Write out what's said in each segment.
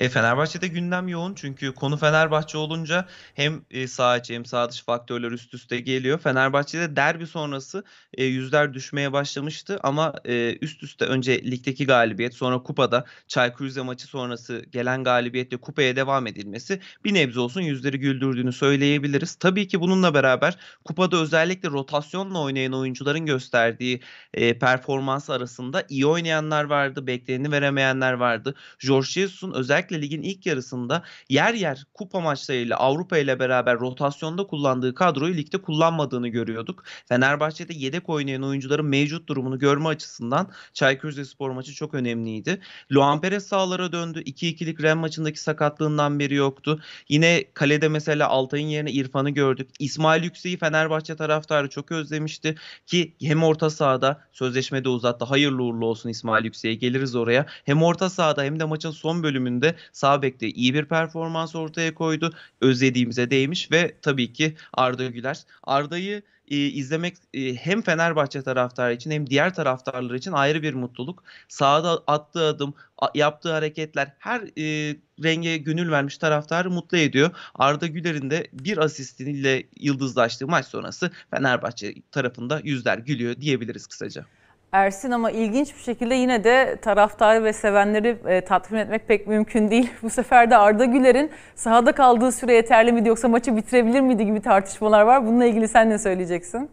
E, Fenerbahçe'de gündem yoğun çünkü konu Fenerbahçe olunca hem e, sağ içi hem sağ dış faktörler üst üste geliyor. Fenerbahçe'de derbi sonrası e, yüzler düşmeye başlamıştı ama e, üst üste önce ligdeki galibiyet sonra kupada Çaykur Rize maçı sonrası gelen galibiyetle kupaya devam edilmesi bir nebze olsun yüzleri güldürdüğünü söyleyebiliriz. Tabii ki bununla beraber kupada özellikle rotasyonla oynayan oyuncuların gösterdiği e, performans arasında iyi oynayanlar vardı, bekleneni veremeyenler vardı. Jorge Jesus'un özellikle özellikle ligin ilk yarısında yer yer kupa maçlarıyla Avrupa ile beraber rotasyonda kullandığı kadroyu ligde kullanmadığını görüyorduk. Fenerbahçe'de yedek oynayan oyuncuların mevcut durumunu görme açısından Çaykur Rizespor maçı çok önemliydi. Luan Perez sahalara döndü. 2-2'lik Ren maçındaki sakatlığından beri yoktu. Yine kalede mesela Altay'ın yerine İrfan'ı gördük. İsmail Yüksek'i Fenerbahçe taraftarı çok özlemişti ki hem orta sahada sözleşmede uzattı. Hayırlı uğurlu olsun İsmail Yüksek'e geliriz oraya. Hem orta sahada hem de maçın son bölümünde sağ bekte iyi bir performans ortaya koydu. Özlediğimize değmiş ve tabii ki Arda Güler. Arda'yı e, izlemek e, hem Fenerbahçe taraftarı için hem diğer taraftarlar için ayrı bir mutluluk. Sağda attığı adım, yaptığı hareketler her e, renge gönül vermiş taraftarı mutlu ediyor. Arda Güler'in de bir asistiniyle yıldızlaştığı maç sonrası Fenerbahçe tarafında yüzler gülüyor diyebiliriz kısaca. Ersin ama ilginç bir şekilde yine de taraftarı ve sevenleri e, tatmin etmek pek mümkün değil. Bu sefer de Arda Güler'in sahada kaldığı süre yeterli miydi yoksa maçı bitirebilir miydi gibi tartışmalar var. Bununla ilgili sen ne söyleyeceksin?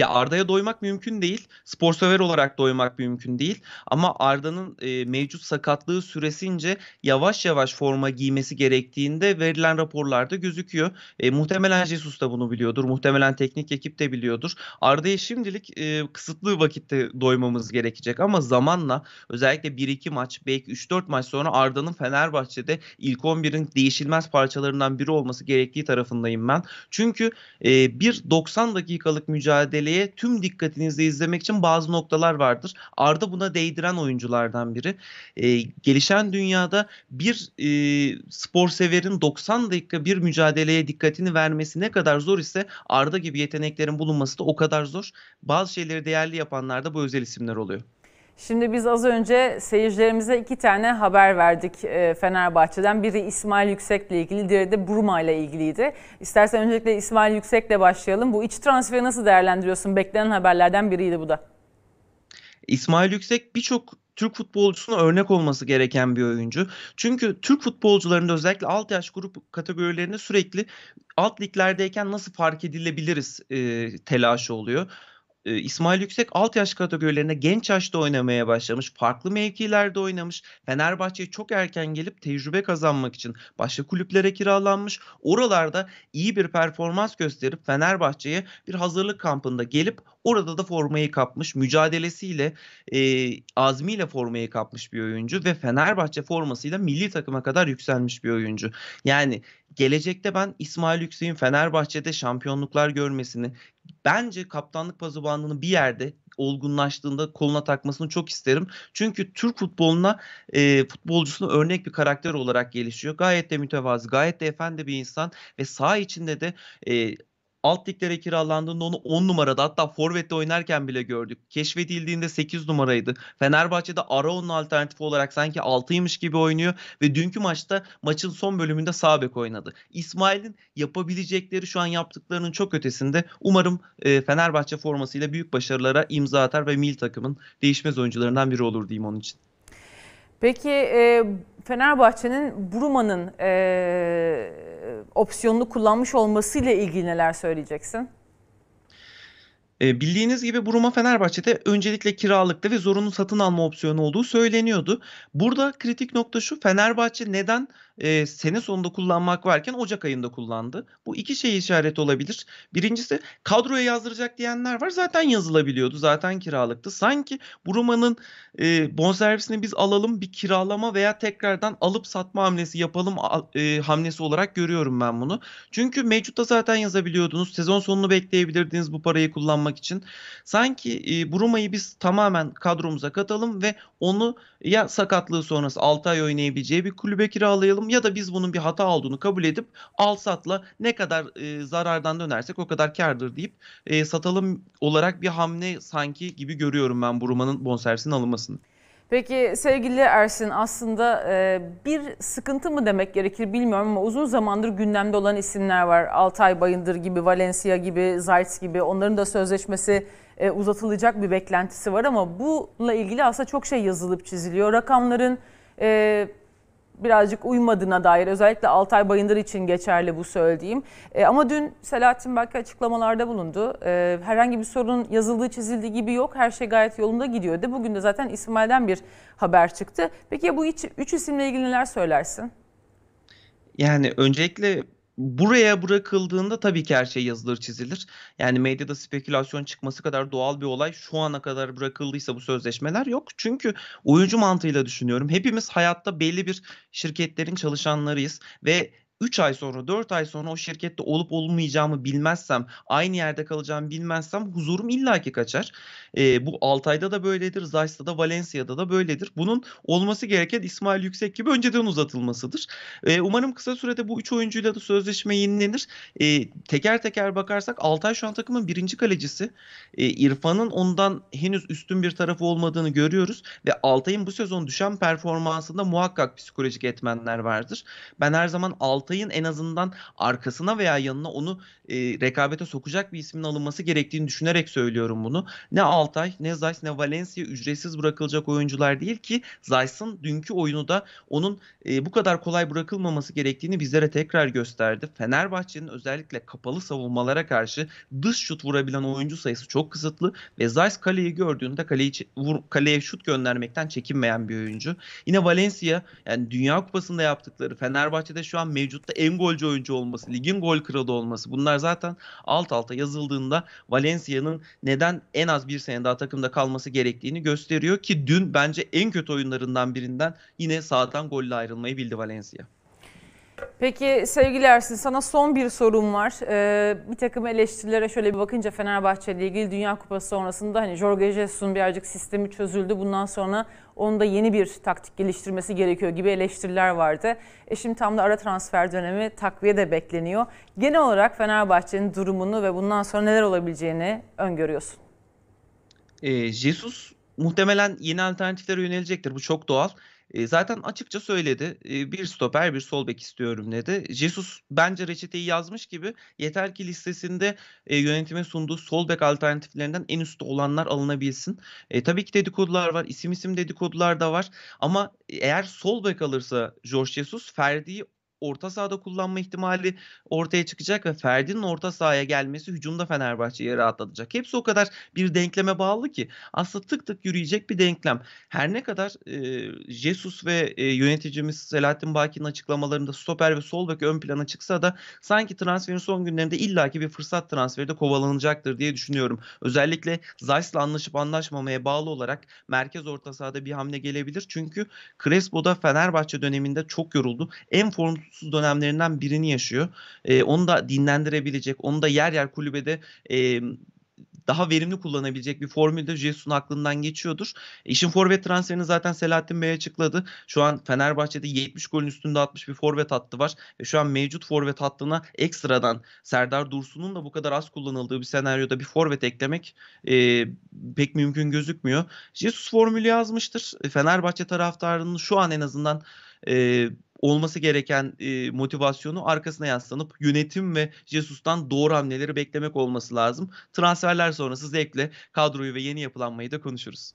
Ya Arda'ya doymak mümkün değil. Spor sever olarak doymak mümkün değil. Ama Arda'nın e, mevcut sakatlığı süresince yavaş yavaş forma giymesi gerektiğinde verilen raporlarda gözüküyor. E, muhtemelen Jesus da bunu biliyordur. Muhtemelen teknik ekip de biliyordur. Arda'ya şimdilik e, kısıtlı vakitte doymamız gerekecek ama zamanla özellikle 1-2 maç belki 3-4 maç sonra Arda'nın Fenerbahçe'de ilk 11'in değişilmez parçalarından biri olması gerektiği tarafındayım ben. Çünkü e, bir 90 dakikalık mücadele mücadeleyi tüm dikkatinizle izlemek için bazı noktalar vardır. Arda buna değdiren oyunculardan biri. E, gelişen dünyada bir e, spor severin 90 dakika bir mücadeleye dikkatini vermesi ne kadar zor ise Arda gibi yeteneklerin bulunması da o kadar zor. Bazı şeyleri değerli yapanlar da bu özel isimler oluyor. Şimdi biz az önce seyircilerimize iki tane haber verdik e, Fenerbahçe'den. Biri İsmail Yüksek'le ilgili, diğeri de Burma ile ilgiliydi. İstersen öncelikle İsmail Yüksek'le başlayalım. Bu iç transferi nasıl değerlendiriyorsun? Beklenen haberlerden biriydi bu da. İsmail Yüksek birçok Türk futbolcusuna örnek olması gereken bir oyuncu. Çünkü Türk futbolcularında özellikle alt yaş grup kategorilerinde sürekli alt liglerdeyken nasıl fark edilebiliriz e, telaşı oluyor e, İsmail Yüksek alt yaş kategorilerinde genç yaşta oynamaya başlamış. Farklı mevkilerde oynamış. Fenerbahçe'ye çok erken gelip tecrübe kazanmak için başka kulüplere kiralanmış. Oralarda iyi bir performans gösterip Fenerbahçe'ye bir hazırlık kampında gelip orada da formayı kapmış. Mücadelesiyle e, azmiyle formayı kapmış bir oyuncu ve Fenerbahçe formasıyla milli takıma kadar yükselmiş bir oyuncu. Yani gelecekte ben İsmail Yüksek'in Fenerbahçe'de şampiyonluklar görmesini bence kaptanlık pazubandını bir yerde olgunlaştığında koluna takmasını çok isterim. Çünkü Türk futboluna e, futbolcusunu örnek bir karakter olarak gelişiyor. Gayet de mütevazı, gayet de efendi bir insan ve sağ içinde de e, alt liglere kiralandığında onu 10 numarada hatta Forvet'te oynarken bile gördük. Keşfedildiğinde 8 numaraydı. Fenerbahçe'de Arao'nun alternatifi olarak sanki 6'ymış gibi oynuyor ve dünkü maçta maçın son bölümünde sağ bek oynadı. İsmail'in yapabilecekleri şu an yaptıklarının çok ötesinde. Umarım e, Fenerbahçe formasıyla büyük başarılara imza atar ve mil takımın değişmez oyuncularından biri olur diyeyim onun için. Peki e, Fenerbahçe'nin Bruma'nın e, opsiyonunu kullanmış olmasıyla ilgili neler söyleyeceksin? Ee, bildiğiniz gibi bu Roma Fenerbahçe'de öncelikle kiralıkta ve zorunlu satın alma opsiyonu olduğu söyleniyordu. Burada kritik nokta şu Fenerbahçe neden e, sene sonunda kullanmak varken Ocak ayında kullandı. Bu iki şey işaret olabilir. Birincisi kadroya yazdıracak diyenler var. Zaten yazılabiliyordu. Zaten kiralıktı. Sanki bu Roma'nın e, bonservisini biz alalım bir kiralama veya tekrardan alıp satma hamlesi yapalım e, hamlesi olarak görüyorum ben bunu. Çünkü mevcutta zaten yazabiliyordunuz. Sezon sonunu bekleyebilirdiniz bu parayı kullanmak almak için. Sanki e, Bruma'yı biz tamamen kadromuza katalım ve onu ya sakatlığı sonrası 6 ay oynayabileceği bir kulübe kiralayalım ya da biz bunun bir hata olduğunu kabul edip al satla ne kadar e, zarardan dönersek o kadar kardır deyip e, satalım olarak bir hamle sanki gibi görüyorum ben Bruma'nın bonservisinin alınmasını. Peki sevgili Ersin aslında e, bir sıkıntı mı demek gerekir bilmiyorum ama uzun zamandır gündemde olan isimler var. Altay Bayındır gibi, Valencia gibi, Zayt gibi onların da sözleşmesi e, uzatılacak bir beklentisi var ama bununla ilgili aslında çok şey yazılıp çiziliyor. Rakamların e, birazcık uymadığına dair özellikle Altay Bayındır için geçerli bu söylediğim. E, ama dün Selahattin belki açıklamalarda bulundu. E, herhangi bir sorun yazıldığı çizildiği gibi yok. Her şey gayet yolunda gidiyordu. Bugün de zaten İsmail'den bir haber çıktı. Peki ya bu üç, üç isimle ilgili neler söylersin? Yani öncelikle buraya bırakıldığında tabii ki her şey yazılır çizilir. Yani medyada spekülasyon çıkması kadar doğal bir olay şu ana kadar bırakıldıysa bu sözleşmeler yok. Çünkü oyuncu mantığıyla düşünüyorum. Hepimiz hayatta belli bir şirketlerin çalışanlarıyız ve 3 ay sonra 4 ay sonra o şirkette olup olmayacağımı bilmezsem aynı yerde kalacağımı bilmezsem huzurum illaki kaçar. E, bu Altay'da da böyledir. Zays'ta da Valencia'da da böyledir. Bunun olması gereken İsmail Yüksek gibi önceden uzatılmasıdır. E, umarım kısa sürede bu 3 oyuncuyla da sözleşme yenilenir. E, teker teker bakarsak Altay şu an takımın birinci kalecisi. E, İrfan'ın ondan henüz üstün bir tarafı olmadığını görüyoruz ve Altay'ın bu sezon düşen performansında muhakkak psikolojik etmenler vardır. Ben her zaman Altay Altay'ın en azından arkasına veya yanına onu e, rekabete sokacak bir ismin alınması gerektiğini düşünerek söylüyorum bunu. Ne Altay, ne Zeiss, ne Valencia ücretsiz bırakılacak oyuncular değil ki Zeiss'ın dünkü oyunu da onun e, bu kadar kolay bırakılmaması gerektiğini bizlere tekrar gösterdi. Fenerbahçe'nin özellikle kapalı savunmalara karşı dış şut vurabilen oyuncu sayısı çok kısıtlı ve Zeiss kaleyi gördüğünde kaleyi vur, kaleye şut göndermekten çekinmeyen bir oyuncu. Yine Valencia yani Dünya Kupası'nda yaptıkları Fenerbahçe'de şu an mevcut mevcutta en golcü oyuncu olması, ligin gol kralı olması bunlar zaten alt alta yazıldığında Valencia'nın neden en az bir sene daha takımda kalması gerektiğini gösteriyor ki dün bence en kötü oyunlarından birinden yine sağdan golle ayrılmayı bildi Valencia. Peki sevgili Ersin sana son bir sorum var. Ee, bir takım eleştirilere şöyle bir bakınca Fenerbahçe ile ilgili Dünya Kupası sonrasında hani Jorge Jesus'un birazcık sistemi çözüldü. Bundan sonra onun da yeni bir taktik geliştirmesi gerekiyor gibi eleştiriler vardı. E şimdi tam da ara transfer dönemi takviye de bekleniyor. Genel olarak Fenerbahçe'nin durumunu ve bundan sonra neler olabileceğini öngörüyorsun. Ee, Jesus muhtemelen yeni alternatiflere yönelecektir. Bu çok doğal. E, zaten açıkça söyledi. E, bir stoper, bir sol bek istiyorum dedi. Jesus bence reçeteyi yazmış gibi yeter ki listesinde e, yönetime sunduğu sol bek alternatiflerinden en üstte olanlar alınabilsin. E, tabii ki dedikodular var. isim isim dedikodular da var. Ama eğer sol bek alırsa George Jesus Ferdi'yi orta sahada kullanma ihtimali ortaya çıkacak ve Ferdi'nin orta sahaya gelmesi hücumda Fenerbahçe'yi rahatlatacak. Hepsi o kadar bir denkleme bağlı ki aslında tık tık yürüyecek bir denklem. Her ne kadar e, Jesus ve e, yöneticimiz Selahattin Baki'nin açıklamalarında stoper ve sol bek ön plana çıksa da sanki transferin son günlerinde illaki bir fırsat transferi de kovalanacaktır diye düşünüyorum. Özellikle Zayt'la anlaşıp anlaşmamaya bağlı olarak merkez orta sahada bir hamle gelebilir. Çünkü Crespo da Fenerbahçe döneminde çok yoruldu. En form tutsuz dönemlerinden birini yaşıyor. E, onu da dinlendirebilecek, onu da yer yer kulübede e, daha verimli kullanabilecek bir formülde Jesus'un aklından geçiyordur. İşin forvet transferini zaten Selahattin Bey açıkladı. Şu an Fenerbahçe'de 70 golün üstünde 60 bir forvet hattı var. E, şu an mevcut forvet hattına ekstradan Serdar Dursun'un da bu kadar az kullanıldığı bir senaryoda bir forvet eklemek e, pek mümkün gözükmüyor. Jesus formülü yazmıştır. E, Fenerbahçe taraftarının şu an en azından e, olması gereken e, motivasyonu arkasına yaslanıp yönetim ve Jesus'tan doğru hamleleri beklemek olması lazım. Transferler sonrası zevkle kadroyu ve yeni yapılanmayı da konuşuruz.